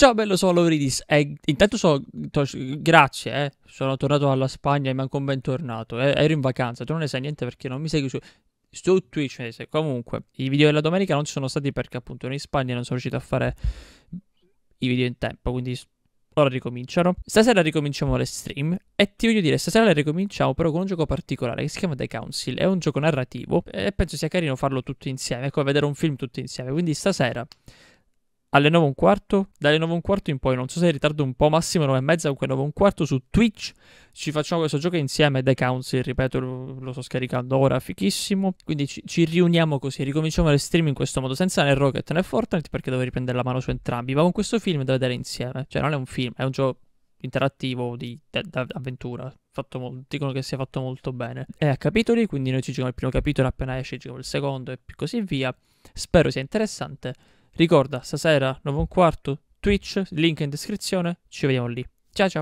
Ciao bello, sono Lauridis. Eh, intanto so, grazie, eh. sono tornato dalla Spagna e manco un bentornato. Eh. Ero in vacanza, tu non ne sai niente perché non mi segui su, su Twitch. Ne eh, Comunque, i video della domenica non ci sono stati perché appunto ero in Spagna e non sono riuscito a fare i video in tempo, quindi ora ricominciano. Stasera ricominciamo le stream e ti voglio dire, stasera le ricominciamo però con un gioco particolare che si chiama The Council, è un gioco narrativo e penso sia carino farlo tutto insieme, Ecco, vedere un film tutto insieme, quindi stasera alle 9 un quarto, dalle 9 un quarto in poi, non so se è in ritardo un po', massimo 9 e mezza, comunque 9 un quarto su Twitch, ci facciamo questo gioco insieme, The Council, ripeto, lo, lo sto scaricando ora, fichissimo, quindi ci, ci, riuniamo così, ricominciamo le stream in questo modo, senza né Rocket né Fortnite, perché devo riprendere la mano su entrambi, ma con questo film da vedere insieme, cioè non è un film, è un gioco interattivo di, di, di avventura. Fatto, dicono che sia fatto molto bene. È a capitoli, quindi noi ci giochiamo il primo capitolo, appena esce ci giochiamo il secondo e così via. Spero sia interessante. Ricorda, stasera 9 un quarto, Twitch, link in descrizione, ci vediamo lì. Ciao ciao!